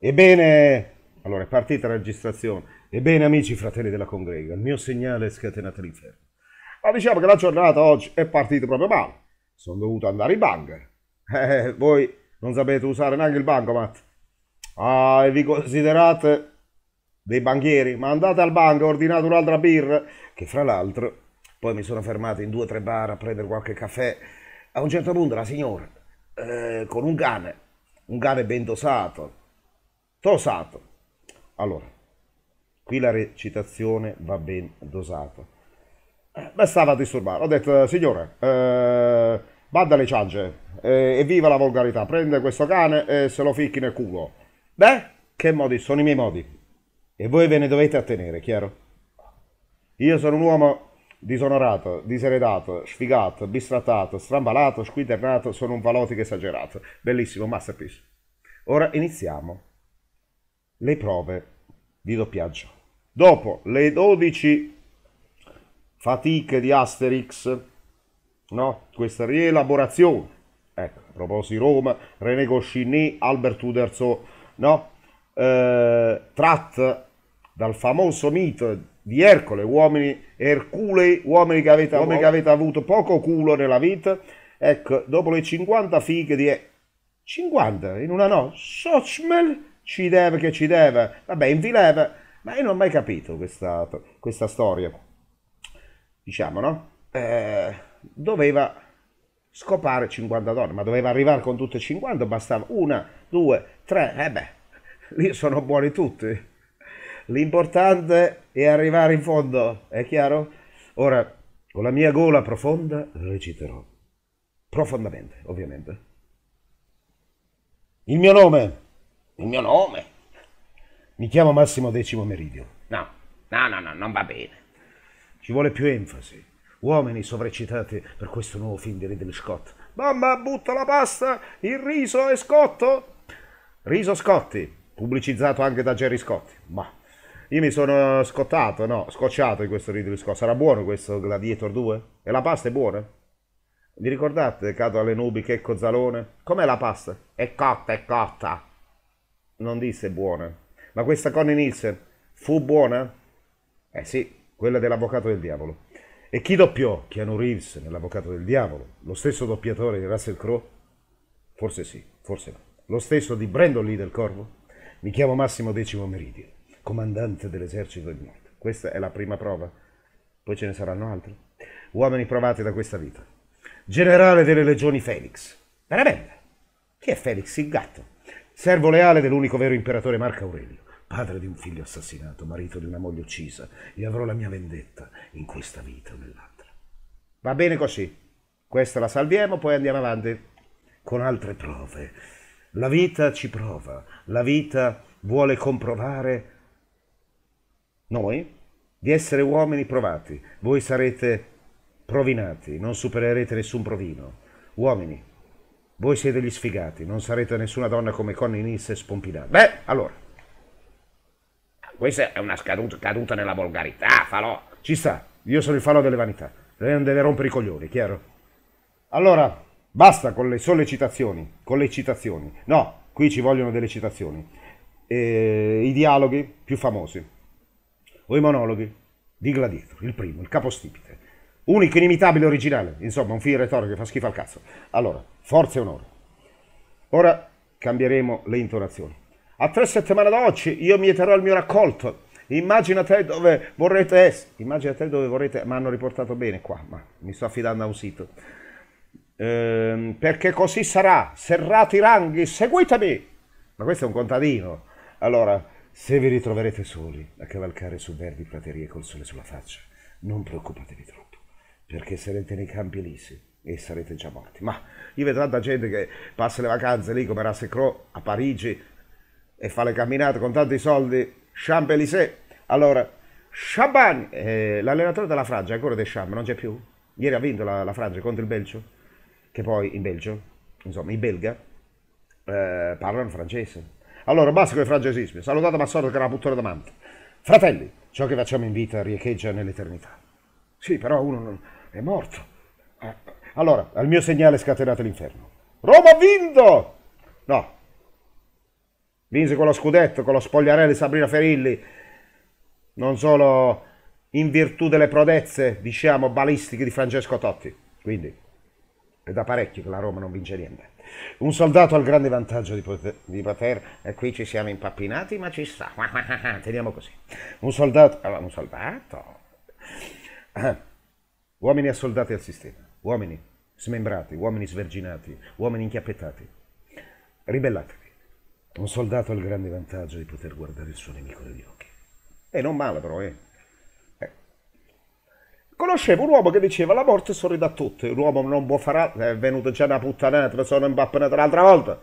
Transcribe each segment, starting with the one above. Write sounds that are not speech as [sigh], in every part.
Ebbene, allora è partita la registrazione. Ebbene amici, fratelli della congrega, il mio segnale è scatenato scatenatrice. Ma diciamo che la giornata oggi è partita proprio male. Sono dovuto andare in banca. Eh, voi non sapete usare neanche il bancomat. Ah, e vi considerate dei banchieri? Ma andate al banco, ordinate un'altra birra, che fra l'altro poi mi sono fermato in due o tre bar a prendere qualche caffè. A un certo punto la signora, eh, con un cane, un cane ben dosato, dosato. Allora, qui la recitazione va ben dosata. Eh, a disturbare. Ho detto, signore, eh, bada alle ciance eh, e viva la volgarità. Prende questo cane e se lo ficchi nel culo. Beh, che modi? Sono i miei modi. E voi ve ne dovete attenere, chiaro? Io sono un uomo disonorato, diseredato, sfigato, bistrattato, strambalato, squiternato, sono un valotico esagerato. Bellissimo, masterpiece. Ora iniziamo le prove di doppiaggio. Dopo le 12 fatiche di Asterix, no? questa rielaborazione, ecco, a proposito di Roma, René Goscinny, Albert Uderzo, no? eh, tratta dal famoso mito di Ercole, uomini, Erculei, uomini che, avete, uomini che avete avuto poco culo nella vita, ecco, dopo le 50 fighe di... 50 in una no, Sochmel ci deve che ci deve, vabbè, infileve, ma io non ho mai capito questa, questa storia, diciamo, no? Eh, doveva scopare 50 donne, ma doveva arrivare con tutte 50, bastava una, due, tre, e eh beh, [laughs] lì sono buoni tutti. L'importante è arrivare in fondo, è chiaro? Ora, con la mia gola profonda reciterò, profondamente, ovviamente. Il mio nome il mio nome. Mi chiamo Massimo Decimo Meridio. No, no, no, no, non va bene. Ci vuole più enfasi. Uomini sovraccitati per questo nuovo film di Ridley Scott. Mamma, butta la pasta, il riso è scotto. Riso Scotti, pubblicizzato anche da Jerry Scotti. Ma io mi sono scottato, no, scocciato in questo Ridley Scott. Sarà buono questo Gladiator 2? E la pasta è buona? Vi ricordate, cado alle nubi, che cozzalone? Com'è la pasta? È cotta, è cotta non disse buona. Ma questa Connie Nielsen fu buona? Eh sì, quella dell'avvocato del diavolo. E chi doppiò Keanu Reeves nell'avvocato del diavolo? Lo stesso doppiatore di Russell Crowe? Forse sì, forse no. Lo stesso di Brandon Lee del Corvo? Mi chiamo Massimo Decimo Meridio, comandante dell'esercito del nord. Questa è la prima prova. Poi ce ne saranno altri. Uomini provati da questa vita. Generale delle legioni Felix. Veramente? Chi è Felix il gatto? servo leale dell'unico vero imperatore Marco Aurelio, padre di un figlio assassinato, marito di una moglie uccisa, e avrò la mia vendetta in questa vita o nell'altra. Va bene così. Questa la salviamo, poi andiamo avanti con altre prove. La vita ci prova, la vita vuole comprovare noi di essere uomini provati. Voi sarete provinati, non supererete nessun provino. Uomini, voi siete gli sfigati, non sarete nessuna donna come Connie Nisse e Spompinata. Beh, allora. Questa è una scaduta, caduta nella volgarità, falò. Ci sta, io sono il falò delle vanità. Lei non deve rompere i coglioni, chiaro? Allora, basta con le sollecitazioni, con le citazioni. No, qui ci vogliono delle citazioni. E, I dialoghi più famosi, o i monologhi di Gladietro, il primo, il capostipite. Unico, inimitabile, originale. Insomma, un film retorico che fa schifo al cazzo. Allora, Forza e onore. Ora cambieremo le intonazioni. A tre settimane da oggi io mieterò il mio raccolto. Immagina te dove vorrete essere. Immagina te dove vorrete. Ma hanno riportato bene qua, ma mi sto affidando a un sito. Ehm, perché così sarà. Serrati i ranghi, seguitemi. Ma questo è un contadino. Allora, se vi ritroverete soli a cavalcare su verdi praterie col sole sulla faccia, non preoccupatevi troppo, perché sarete nei campi elisi e sarete già morti. Ma io vedo tanta gente che passa le vacanze lì come Rassecro a Parigi e fa le camminate con tanti soldi, Champs-Élysées. Allora, Champagne, eh, l'allenatore della Francia, ancora De Champs, non c'è più? Ieri ha vinto la, la, Francia contro il Belgio, che poi in Belgio, insomma, in belga eh, parlano francese. Allora, basta con i francesismi. Salutate Massoro che era puttore da d'amante. Fratelli, ciò che facciamo in vita riecheggia nell'eternità. Sì, però uno non... è morto. Eh, allora, al mio segnale scatenate l'inferno. Roma ha vinto! No. Vinse con lo scudetto, con lo spogliarelli Sabrina Ferilli. Non solo in virtù delle prodezze, diciamo, balistiche di Francesco Totti. Quindi è da parecchio che la Roma non vince niente. Un soldato ha il grande vantaggio di poter, di poter, e qui ci siamo impappinati, ma ci sta. [laughs] Teniamo così. Un soldato, allora, un soldato. Ah, uomini assoldati al sistema uomini smembrati, uomini sverginati, uomini inchiappettati. Ribellatevi. Un soldato ha il grande vantaggio di poter guardare il suo nemico negli occhi. E eh, non male però, eh. eh. Conoscevo un uomo che diceva la morte sorride a tutti, un uomo non può fare altro, è venuto già una puttanata, sono impappanato un'altra volta.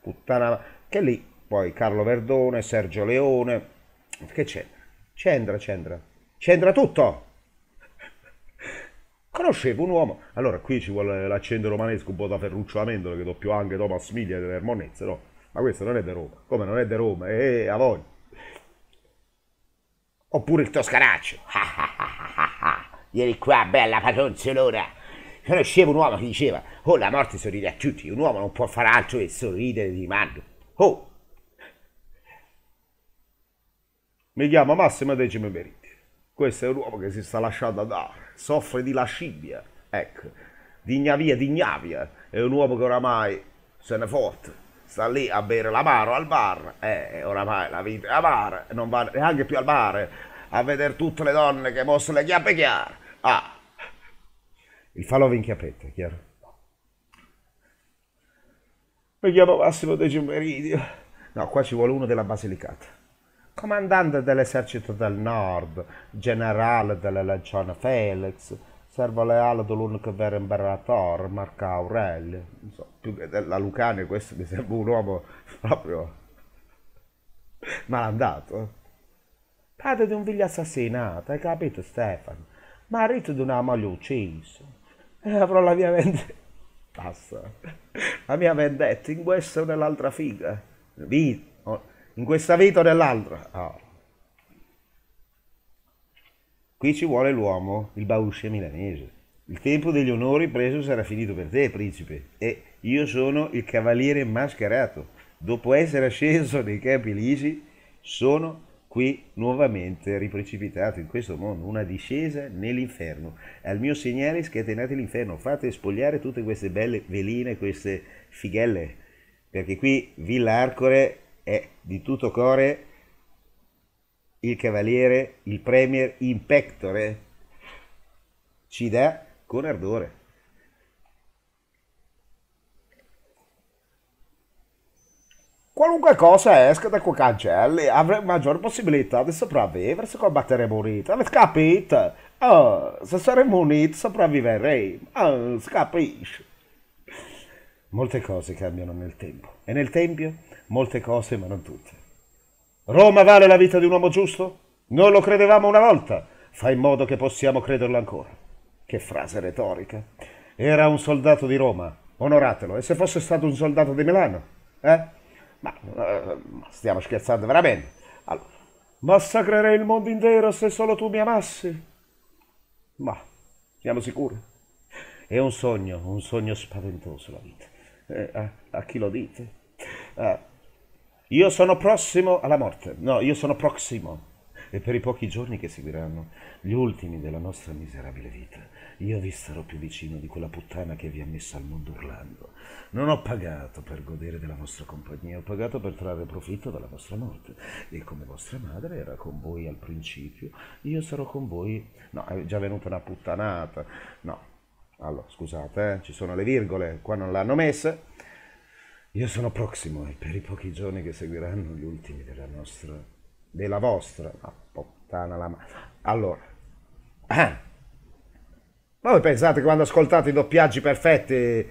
Puttana, che lì poi Carlo Verdone, Sergio Leone, che c'entra? C'entra, c'entra. C'entra tutto! Conoscevo un uomo, allora qui ci vuole l'accento romanesco un po' da Ferruccio Amendola che doppio anche Thomas Miglia delle Ermonezze, no? Ma questo non è di Roma, come non è di Roma, è eh, eh, a voi. Oppure il Toscanaccio. [laughs] Ieri qua, bella padronzolona. Conoscevo un uomo che diceva, oh la morte sorride a tutti, un uomo non può fare altro che sorridere di mando. Oh! Mi chiamo Massimo Decimo Meriti. Questo è un uomo che si sta lasciando andare soffre di lascivia, ecco, di gnavia, di gnavia, è un uomo che oramai se ne fotte, sta lì a bere l'amaro al bar, eh, oramai la vita è amara, non va neanche più al bar, eh. a vedere tutte le donne che possono le chiappe chiare, ah, il falò in chiappetta, chiaro? Mi chiamo Massimo De Giumerini. No, qua ci vuole uno della Basilicata comandante dell'esercito del nord, generale della legione Felix, servo leale dell'unico vero imperatore, Marco Aurelio. Non So, più che della Lucania questo mi sembra un uomo proprio malandato. Padre di un figlio assassinato, hai capito Stefano? Marito di una moglie uccisa. E avrò la mia vendetta. Passa. La mia vendetta in questa o nell'altra figa. Vita in questa vita o nell'altra? No. Ah. Qui ci vuole l'uomo, il Bauscia milanese. Il tempo degli onori preso sarà finito per te, principe, e io sono il cavaliere mascherato. Dopo essere asceso nei campi lisi, sono qui nuovamente riprecipitato in questo mondo, una discesa nell'inferno. Al mio segnale scatenate l'inferno, fate spogliare tutte queste belle veline, queste fighelle, perché qui Villa Arcore è di tutto cuore il cavaliere, il premier in pectore, ci dà con ardore. Qualunque cosa esca da quei cancelli avrà maggior possibilità di sopravvivere se combatteremo uniti. Avete capito? Oh, se saremo uniti sopravviveremo. Oh, si capisce? Molte cose cambiano nel tempo. E nel tempio? molte cose ma non tutte. Roma vale la vita di un uomo giusto? Non lo credevamo una volta, fa in modo che possiamo crederlo ancora. Che frase retorica. Era un soldato di Roma, onoratelo, e se fosse stato un soldato di Milano? Eh? Ma, eh, stiamo scherzando veramente. Allora, massacrerei il mondo intero se solo tu mi amassi. Ma, siamo sicuri? È un sogno, un sogno spaventoso la vita. Eh, a, a, chi lo dite? Eh, io sono prossimo alla morte. No, io sono prossimo. E per i pochi giorni che seguiranno, gli ultimi della nostra miserabile vita, io vi starò più vicino di quella puttana che vi ha messo al mondo urlando. Non ho pagato per godere della vostra compagnia, ho pagato per trarre profitto dalla vostra morte. E come vostra madre era con voi al principio, io sarò con voi. No, è già venuta una puttanata. No. Allora, scusate, eh, ci sono le virgole, qua non l'hanno messa. Io sono Proximo e per i pochi giorni che seguiranno gli ultimi della nostra... della vostra... Ma puttana la... Allora... Ah. [clears throat] Ma voi pensate che quando ascoltate i doppiaggi perfetti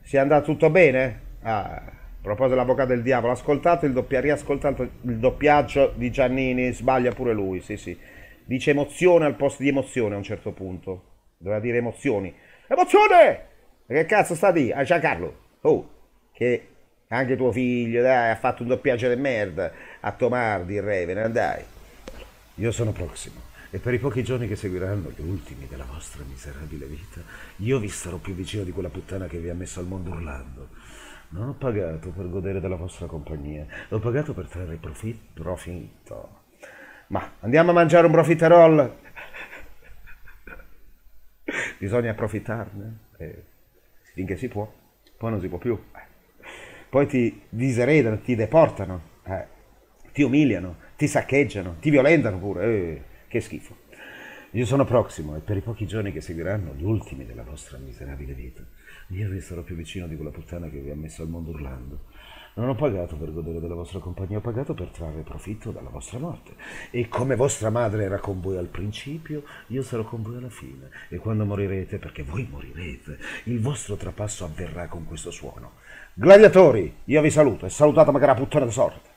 sia andato tutto bene? Ah, a proposito dell'avvocato del diavolo, ascoltate il doppia... riascoltate il doppiaggio di Giannini, sbaglia pure lui, sì sì. Dice emozione al posto di emozione a un certo punto. Doveva dire emozioni. Emozione! Ma che cazzo sta di? A ah, Giancarlo! Oh! che anche tuo figlio, dai, ha fatto un doppiaggio di merda a Tomardi, il Revenant, dai. Io sono prossimo e per i pochi giorni che seguiranno, gli ultimi della vostra miserabile vita, io vi sarò più vicino di quella puttana che vi ha messo al mondo urlando. Non ho pagato per godere della vostra compagnia, ho pagato per trarre profit- profitto. Ma andiamo a mangiare un profiterol? Bisogna approfittarne eh, finché si può, poi non si può più poi ti diseredano, ti deportano, eh, ti umiliano, ti saccheggiano, ti violentano pure. Eh, che schifo. Io sono prossimo e per i pochi giorni che seguiranno, gli ultimi della vostra miserabile vita. Ieri sarò più vicino di quella puttana che vi ha messo al mondo urlando. Non ho pagato per godere della vostra compagnia, ho pagato per trarre profitto dalla vostra morte. E come vostra madre era con voi al principio, io sarò con voi alla fine. E quando morirete, perché voi morirete, il vostro trapasso avverrà con questo suono. Gladiatori, io vi saluto e salutate magari la puttana di sorte.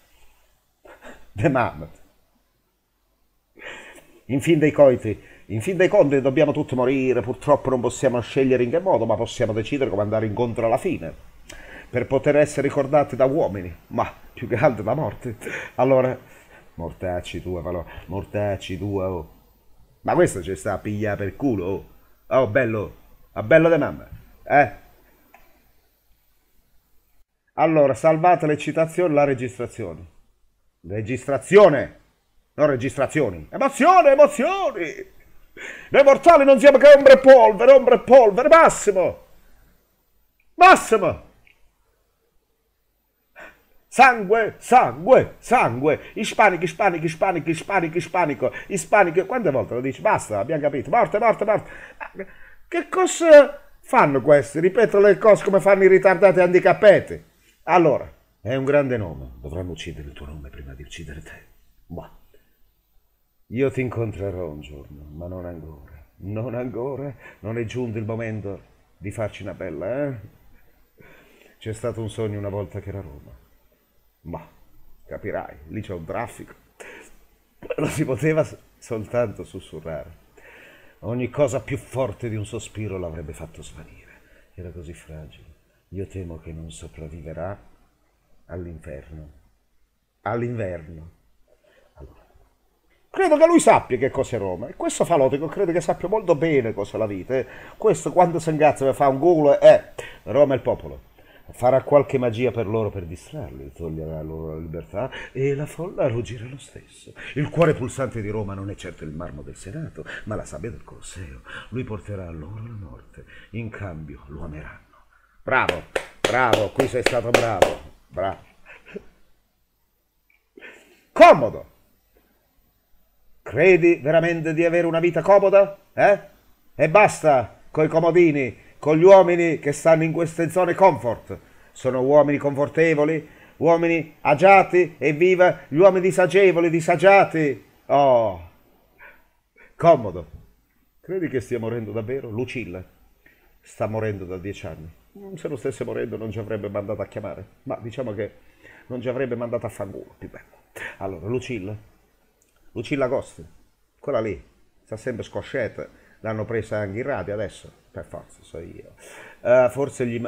The Mammoth. In fin dei coiti, in fin dei conti dobbiamo tutti morire, purtroppo non possiamo scegliere in che modo, ma possiamo decidere come andare incontro alla fine, per poter essere ricordati da uomini, ma più che altro da morte. Allora, mortacci tua, Valò, mortacci tua, oh. Ma questo ci sta a pigliare per culo, oh. Oh, bello, a bello de mamma, eh? Allora, salvate le citazioni, la registrazione. Registrazione! Non registrazioni. Emozione, emozioni! Noi mortali non siamo che ombre e polvere, ombre e polvere, Massimo! Massimo! Sangue, sangue, sangue, ispanico, ispanico, ispanico, ispanico, ispanico, ispanico. Quante volte lo dici? Basta, abbiamo capito. Morte, morte, morte. Che cosa fanno questi? Ripetono le cose come fanno i ritardati handicappati. Allora, è un grande nome. Dovranno uccidere il tuo nome prima di uccidere te. Bah. Io ti incontrerò un giorno, ma non ancora. Non ancora, non è giunto il momento di farci una bella, eh? C'è stato un sogno una volta che era Roma. Ma capirai, lì c'è un traffico. Lo si poteva soltanto sussurrare. Ogni cosa più forte di un sospiro l'avrebbe fatto svanire. Era così fragile. Io temo che non sopravviverà all'inferno. All'inverno. Credo che lui sappia che cos'è Roma. E questo Falotico credo che sappia molto bene cos'è la vita. Eh. Questo quando si ingazza e fa un gol, eh, Roma è il popolo. Farà qualche magia per loro per distrarli, toglierà loro la libertà e la folla ruggirà lo stesso. Il cuore pulsante di Roma non è certo il marmo del Senato, ma la sabbia del Colosseo. Lui porterà loro la morte. In cambio lo ameranno. Bravo, bravo, qui sei stato bravo. Bravo. Comodo. Credi veramente di avere una vita comoda? Eh? E basta coi comodini, con gli uomini che stanno in queste zone comfort. Sono uomini confortevoli, uomini agiati, evviva gli uomini disagevoli, disagiati. Oh, comodo. Credi che stia morendo davvero? Lucilla sta morendo da dieci anni. Mm, se lo stesse morendo non ci avrebbe mandato a chiamare, ma diciamo che non ci avrebbe mandato a fanculo, più bello. Allora, Lucilla Lucilla Costi, quella lì, sta sempre scoscetta, l'hanno presa anche in radio adesso, per forza, so io. Uh, forse, gli,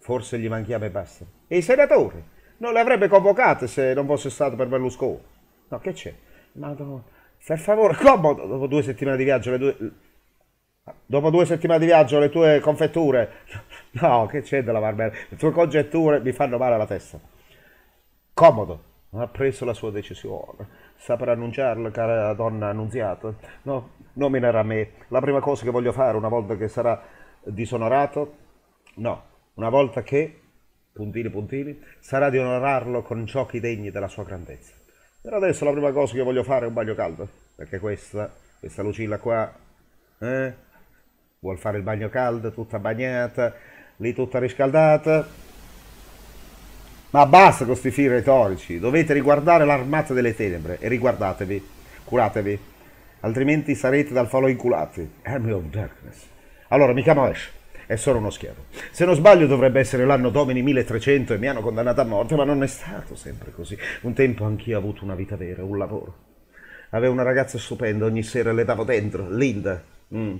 forse gli manchiava e basta. E i senatori? Non le avrebbe convocate se non fosse stato per Berlusconi. No, che c'è? Madonna, per favore, come dopo due settimane di viaggio le due... Dopo due settimane di viaggio le tue confetture, [laughs] no, che c'è della barbera, le tue congetture mi fanno male alla testa. Comodo, non ha preso la sua decisione saprà annunciarlo, cara donna annunziata. No, nominerà me. La prima cosa che voglio fare una volta che sarà disonorato, no, una volta che, puntini puntini, sarà di onorarlo con giochi degni della sua grandezza. Per adesso la prima cosa che voglio fare è un bagno caldo, perché questa, questa Lucilla qua, eh, vuol fare il bagno caldo, tutta bagnata, lì tutta riscaldata. Ma basta con questi fili retorici, dovete riguardare l'armata delle tenebre e riguardatevi, curatevi, altrimenti sarete dal falò inculati. Army of Darkness. Allora, mi chiamo Moesh, è solo uno schiavo. Se non sbaglio dovrebbe essere l'anno domini 1300 e mi hanno condannato a morte, ma non è stato sempre così. Un tempo anch'io ho avuto una vita vera, un lavoro. Avevo una ragazza stupenda, ogni sera le davo dentro, Linda. Mm.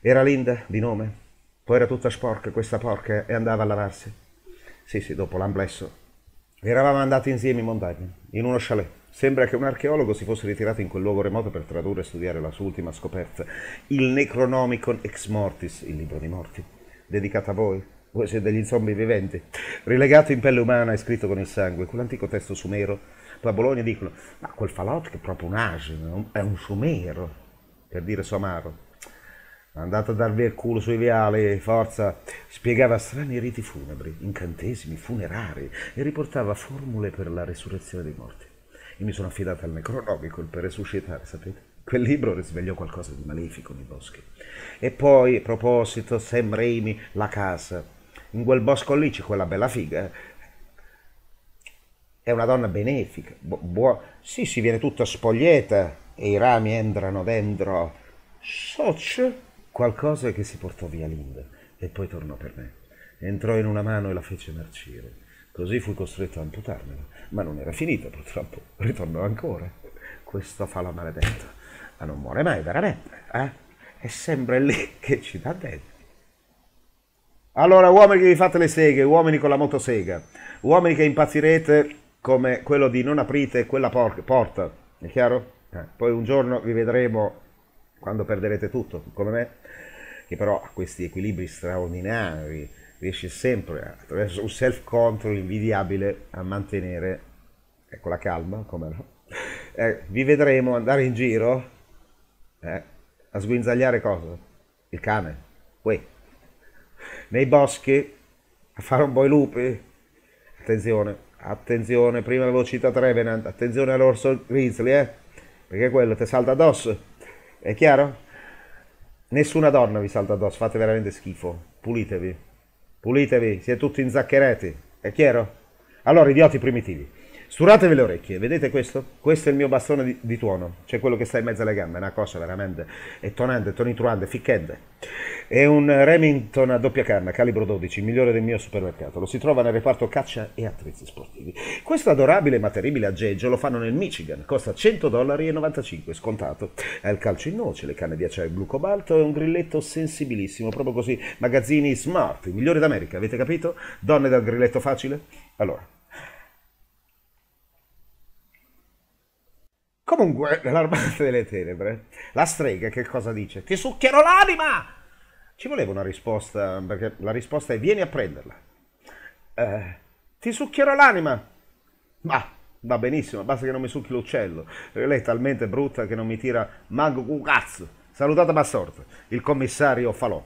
Era Linda, di nome. Poi era tutta sporca, questa porca, e andava a lavarsi. Sì, sì, dopo l'amblesso. Eravamo andati insieme in montagna, in uno chalet. Sembra che un archeologo si fosse ritirato in quel luogo remoto per tradurre e studiare la sua ultima scoperta, il Necronomicon Ex Mortis, il libro dei morti, dedicato a voi, voi siete degli zombie viventi, rilegato in pelle umana e scritto con il sangue, quell'antico testo sumero. Poi a Bologna dicono, ma quel falot che è proprio un asino, è un sumero, per dire somaro andato a darvi il culo sui viali, forza! Spiegava strani riti funebri, incantesimi, funerari e riportava formule per la resurrezione dei morti. Io mi sono affidata al necronomico per resuscitare, sapete? Quel libro risvegliò qualcosa di malefico nei boschi. E poi, a proposito, Sam Raimi, la casa. In quel bosco lì c'è quella bella figa. Eh? È una donna benefica, bu- buona. Sì, si viene tutta spoglieta e i rami entrano dentro. Socio? qualcosa che si portò via Linda e poi tornò per me. Entrò in una mano e la fece marcire. Così fui costretto a amputarmela, ma non era finita purtroppo, ritornò ancora. Questa fala maledetta, ma non muore mai veramente, eh? È sempre lì che ci dà dentro. Allora, uomini che vi fate le seghe, uomini con la motosega, uomini che impazzirete come quello di non aprite quella por porta, è chiaro? Eh. Poi un giorno vi vedremo quando perderete tutto, come me, che però ha questi equilibri straordinari, riesce sempre attraverso un self-control invidiabile a mantenere ecco la calma, come no? Eh, vi vedremo andare in giro eh, a sguinzagliare cosa? Il cane, uè. nei boschi, a fare un po' i lupi, attenzione, attenzione, prima avevo citato Revenant, attenzione all'orso grizzly, eh, perché quello ti salta addosso. È chiaro? Nessuna donna vi salta addosso, fate veramente schifo. Pulitevi. Pulitevi, siete tutti inzaccherati. È chiaro? Allora, idioti primitivi. Sturatevi le orecchie, vedete questo? Questo è il mio bastone di, di tuono, cioè quello che sta in mezzo alle gambe, è una cosa veramente è tonante, tonitruante, ficchedde. È un Remington a doppia canna, calibro 12, il migliore del mio supermercato. Lo si trova nel reparto caccia e attrezzi sportivi. Questo adorabile ma terribile aggeggio lo fanno nel Michigan. Costa 100 dollari e 95, scontato. Ha il calcio in noce, le canne di acciaio blu cobalto e un grilletto sensibilissimo, proprio così. Magazzini smart, i migliori d'America, avete capito? Donne dal grilletto facile? Allora, Comunque, nell'armata [laughs] delle tenebre, la strega che cosa dice? Ti succhierò l'anima! Ci voleva una risposta, perché la risposta è vieni a prenderla. Eh, ti succhierò l'anima. Ma va benissimo, basta che non mi succhi l'uccello. Lei è talmente brutta che non mi tira manco un cazzo. Salutata Bassorto, il commissario Falò.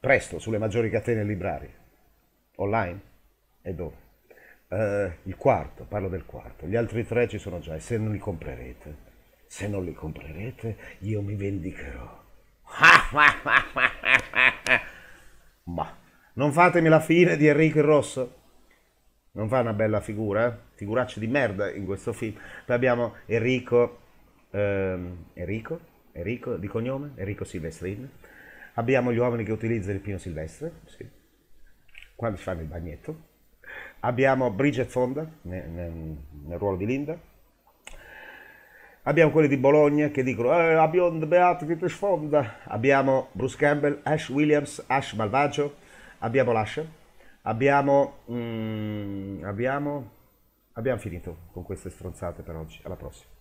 Presto, sulle maggiori catene librarie. Online? E dove? Eh, il quarto, parlo del quarto. Gli altri tre ci sono già e se non li comprerete, se non li comprerete, io mi vendicherò. Ma [laughs] non fatemi la fine di Enrico il Rosso. Non fa una bella figura, eh? figuraccia di merda in questo film. Poi abbiamo Enrico, ehm, Enrico, Enrico di cognome, Enrico Silvestrin. Abbiamo gli uomini che utilizzano il pino silvestre, sì. quando si fanno il bagnetto. Abbiamo Bridget Fonda nel, nel, nel ruolo di Linda Abbiamo quelli di Bologna che dicono eh, la bionda Beat che ti sfonda. Abbiamo Bruce Campbell, Ash Williams, Ash Malvagio. Abbiamo l'Asher. Abbiamo, mm, abbiamo, abbiamo finito con queste stronzate per oggi. Alla prossima.